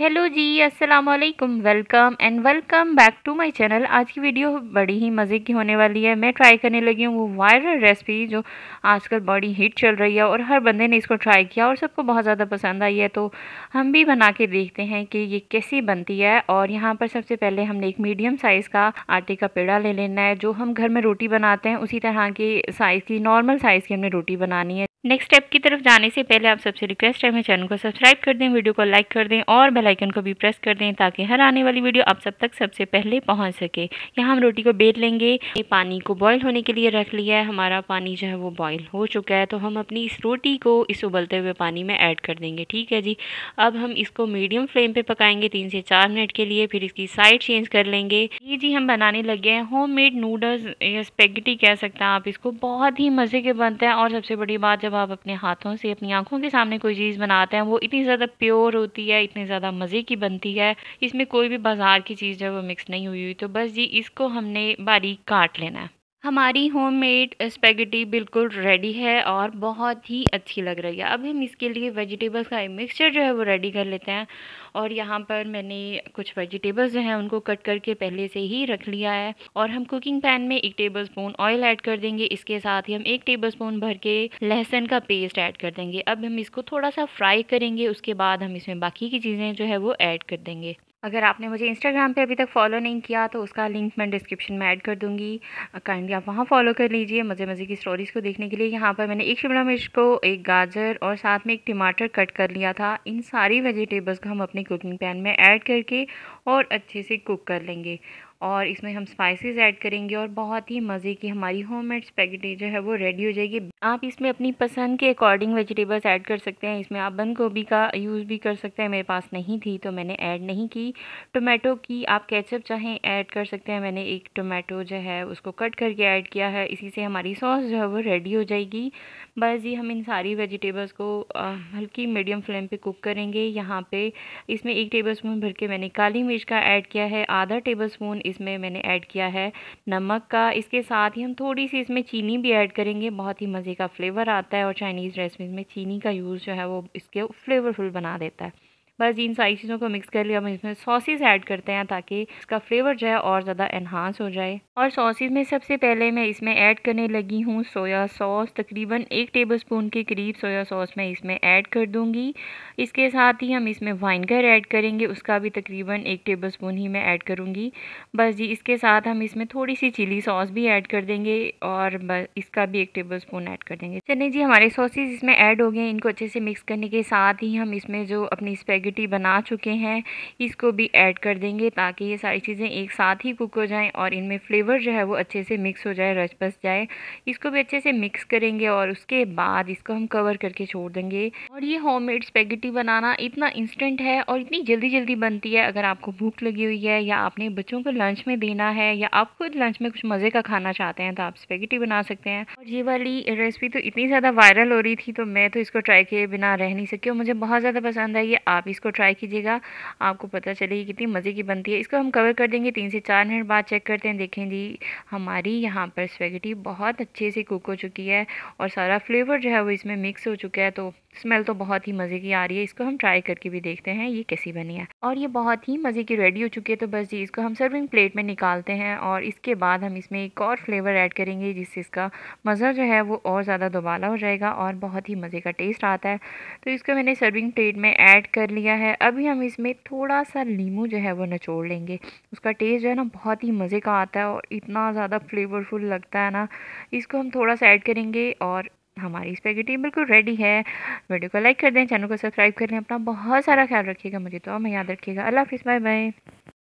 hello जी अस्सलाम वालेकुम welcome and welcome back to my channel आज की वीडियो बड़ी ही मज़े की होने वाली है मैं ट्राई करने लगी हूँ वो वायरल रेसिपी जो आजकल बड़ी हिट चल रही है और हर बंदे ने इसको ट्राई किया और सबको बहुत ज़्यादा पसंद आई है तो हम भी बना के देखते हैं कि ये कैसी बनती है और यहाँ पर सबसे पहले हमने एक मीडियम साइज़ का आटे का पेड़ा ले लेना है जो हम घर में रोटी बनाते हैं उसी तरह की साइज़ की नॉर्मल साइज़ की हमने रोटी बनानी है नेक्स्ट स्टेप की तरफ जाने से पहले आप सबसे रिक्वेस्ट है मेरे चैनल को सब्सक्राइब कर दें वीडियो को लाइक कर दें और बेल आइकन को भी प्रेस कर दें ताकि हर आने वाली वीडियो आप सब तक सबसे पहले पहुंच सके यहाँ हम रोटी को बेल लेंगे ये पानी को बॉईल होने के लिए रख लिया है हमारा पानी जो है वो बॉयल हो चुका है तो हम अपनी इस रोटी को इस उबलते हुए पानी में ऐड कर देंगे ठीक है जी अब हम इसको मीडियम फ्लेम पर पकाएंगे तीन से चार मिनट के लिए फिर इसकी साइड चेंज कर लेंगे ये जी हम बनाने लगे हैं होम मेड नूडल्स या स्पेगेटी कह सकते हैं आप इसको बहुत ही मज़े के बनते हैं और सबसे बड़ी बात जब आप अपने हाथों से अपनी आँखों के सामने कोई चीज़ बनाते हैं वो इतनी ज़्यादा प्योर होती है इतनी ज़्यादा मज़े की बनती है इसमें कोई भी बाज़ार की चीज़ जब वो मिक्स नहीं हुई हुई तो बस जी इसको हमने बारीक काट लेना है हमारी होममेड स्पेगेटी बिल्कुल रेडी है और बहुत ही अच्छी लग रही है अब हम इसके लिए वेजिटेबल्स का मिक्सचर जो है वो रेडी कर लेते हैं और यहाँ पर मैंने कुछ वेजिटेबल्स जो हैं उनको कट करके पहले से ही रख लिया है और हम कुकिंग पैन में एक टेबल स्पून ऑयल ऐड कर देंगे इसके साथ ही हम एक टेबल स्पून भर के लहसुन का पेस्ट ऐड कर देंगे अब हम इसको थोड़ा सा फ्राई करेंगे उसके बाद हम इसमें बाकी की चीज़ें जो है वो ऐड कर देंगे अगर आपने मुझे इंस्टाग्राम पे अभी तक फॉलो नहीं किया तो उसका लिंक मैं डिस्क्रिप्शन में ऐड कर दूंगी काइंडली आप वहाँ फॉलो कर लीजिए मज़े मज़े की स्टोरीज़ को देखने के लिए यहाँ पर मैंने एक शिमला मिर्च को एक गाजर और साथ में एक टमाटर कट कर लिया था इन सारी वेजिटेबल्स को हम अपने कुकिंग पैन में ऐड करके और अच्छे से कुक कर लेंगे और इसमें हम स्पाइसेस ऐड करेंगे और बहुत ही मज़े की हमारी होममेड स्पेगेटी जो है वो रेडी हो जाएगी आप इसमें अपनी पसंद के अकॉर्डिंग वेजिटेबल्स ऐड कर सकते हैं इसमें आप बंद गोभी का यूज़ भी कर सकते हैं मेरे पास नहीं थी तो मैंने ऐड नहीं की टोमेटो की आप कैचअप चाहें ऐड कर सकते हैं मैंने एक टोमेटो जो है उसको कट करके ऐड किया है इसी से हमारी सॉस जो है वो रेडी हो जाएगी बस ये हम इन सारी वेजिटेबल्स को हल्की मीडियम फ्लेम पर कुक करेंगे यहाँ पर इसमें एक टेबल स्पून भर के मैंने काली मिर्च का ऐड किया है आधा टेबल स्पून इसमें मैंने ऐड किया है नमक का इसके साथ ही हम थोड़ी सी इसमें चीनी भी ऐड करेंगे बहुत ही मज़े का फ्लेवर आता है और चाइनीज़ रेसिपीज़ में चीनी का यूज़ जो है वो इसके फ्लेवरफुल बना देता है बस इन सारी चीज़ों को मिक्स कर लिया हम इसमें सॉसेज ऐड करते हैं ताकि इसका फ्लेवर जो है और ज़्यादा इन्हांस हो जाए और सॉसेज में सबसे पहले मैं इसमें ऐड करने लगी हूँ सोया सॉस तकरीबन एक टेबल स्पून के करीब सोया सॉस मैं इसमें ऐड कर दूँगी इसके साथ ही हम इसमें वाइनगर ऐड करेंगे उसका भी तकरीबन एक टेबल स्पून ही मैं ऐड करूँगी बस जी इसके साथ हम इसमें थोड़ी सी चिली सॉस भी ऐड कर देंगे और बस इसका भी एक टेबल स्पून ऐड कर देंगे चलिए जी हमारे सॉसेज इसमें ऐड हो गए इनको अच्छे से मिक्स करने के साथ ही हम इसमें जो अपनी स्पेगेट स्पेगेटी बना चुके हैं इसको भी ऐड कर देंगे ताकि ये सारी चीज़ें एक साथ ही कुक हो जाएं और इनमें फ्लेवर जो है वो अच्छे से मिक्स हो जाए रच बस जाए इसको भी अच्छे से मिक्स करेंगे और उसके बाद इसको हम कवर करके छोड़ देंगे और ये होम मेड स्पेगेटी बनाना इतना इंस्टेंट है और इतनी जल्दी जल्दी बनती है अगर आपको भूख लगी हुई है या आपने बच्चों को लंच में देना है या आप खुद लंच में कुछ मज़े का खाना चाहते हैं तो आप स्पेगेटी बना सकते हैं और ये वाली रेसिपी तो इतनी ज़्यादा वायरल हो रही थी तो मैं तो इसको ट्राई किए बिना रह नहीं सकी और मुझे बहुत ज़्यादा पसंद है ये आप इस इसको ट्राई कीजिएगा आपको पता चलेगी कितनी मज़े की बनती है इसको हम कवर कर देंगे तीन से चार मिनट बाद चेक करते हैं देखें जी हमारी यहाँ पर स्वेगटी बहुत अच्छे से कुक हो चुकी है और सारा फ्लेवर जो है वो इसमें मिक्स हो चुका है तो स्मेल तो बहुत ही मज़े की आ रही है इसको हम ट्राई करके भी देखते हैं ये कैसी बनी है और ये बहुत ही मज़े की रेडी हो चुकी है तो बस जी इसको हम सर्विंग प्लेट में निकालते हैं और इसके बाद हम इसमें एक और फ्लेवर ऐड करेंगे जिससे इसका मज़ा जो है वो और ज़्यादा दोबाला हो जाएगा और बहुत ही मज़े का टेस्ट आता है तो इसको मैंने सर्विंग प्लेट में ऐड कर लिया लिया है अभी हम इसमें थोड़ा सा नींबू जो है वो निचोड़ लेंगे उसका टेस्ट जो है ना बहुत ही मज़े का आता है और इतना ज़्यादा फ्लेवरफुल लगता है ना इसको हम थोड़ा सा ऐड करेंगे और हमारी स्पेगेटी बिल्कुल रेडी है वीडियो को लाइक कर दें चैनल को सब्सक्राइब कर लें अपना बहुत सारा ख्याल रखिएगा मुझे तो हमें याद रखिएगा अल्लाह हाफिज़ बाय बाय